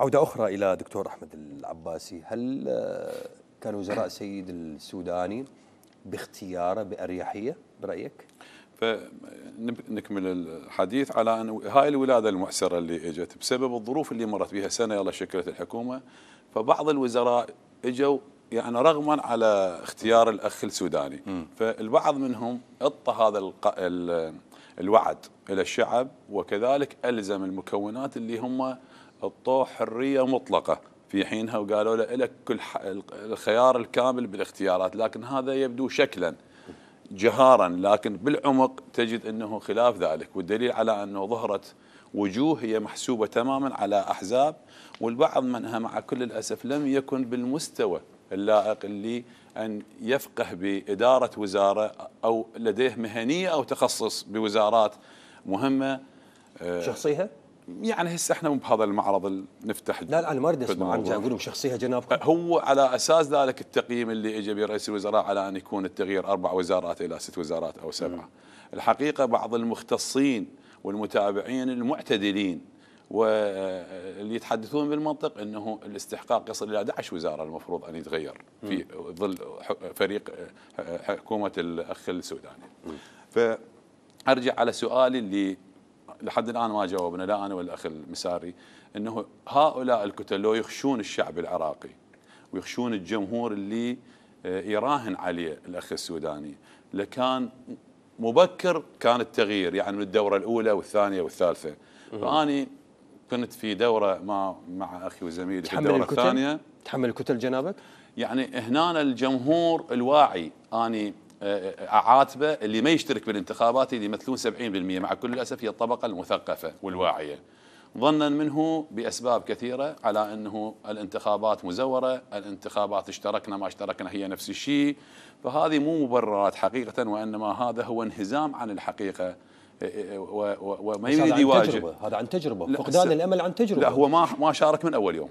عودة أخرى إلى دكتور أحمد العباسي هل آه، كان وزراء سيد السوداني باختياره بأريحية برأيك؟ فنكمل الحديث على أن هاي الولادة المعسرة اللي اجت بسبب الظروف اللي مرت بها سنة يلا شكلت الحكومة فبعض الوزراء اجوا يعني رغما على اختيار الأخ السوداني م. فالبعض منهم اطى هذا الوعد إلى الشعب وكذلك ألزم المكونات اللي هم اعطوه حريه مطلقه في حينها وقالوا له لك كل الخيار الكامل بالاختيارات لكن هذا يبدو شكلا جهارا لكن بالعمق تجد انه خلاف ذلك والدليل على انه ظهرت وجوه هي محسوبه تماما على احزاب والبعض منها مع كل الاسف لم يكن بالمستوى اللائق اللي ان يفقه باداره وزاره او لديه مهنيه او تخصص بوزارات مهمه آه، شخصيها يعني هسه احنا مو بهذا المعرض اللي نفتح لا لا انا ما اريد اسمع عن اقول شخصيه جنابكم أه، هو على اساس ذلك التقييم اللي اجى به رئيس الوزراء على ان يكون التغيير اربع وزارات الى ست وزارات او سبعه الحقيقه بعض المختصين والمتابعين المعتدلين واللي آه، يتحدثون بالمنطق انه الاستحقاق يصل الى 11 وزاره المفروض ان يتغير في ظل فريق آه، حكومه الاخ السوداني. فارجع على سؤالي اللي لحد الان ما جاوبنا لا انا ولا الاخ المساري انه هؤلاء الكتلو يخشون الشعب العراقي ويخشون الجمهور اللي آه، يراهن عليه الاخ السوداني لكان مبكر كان التغيير يعني من الدوره الاولى والثانيه والثالثه فاني كنت في دوره مع مع اخي وزميلي في الدوره الثانيه تحمل الكتل جنابك؟ يعني هنا الجمهور الواعي اني اعاتبه آه، آه، اللي ما يشترك بالانتخابات اللي يمثلون 70% مع كل الاسف هي الطبقه المثقفه والواعيه ظنا منه باسباب كثيره على انه الانتخابات مزوره، الانتخابات اشتركنا ما اشتركنا هي نفس الشيء، فهذه مو مبررات حقيقه وانما هذا هو انهزام عن الحقيقه آه، وما يريد يواجه هذا عن تجربه فقدان الامل عن تجربه لا هو ما ما شارك من اول يوم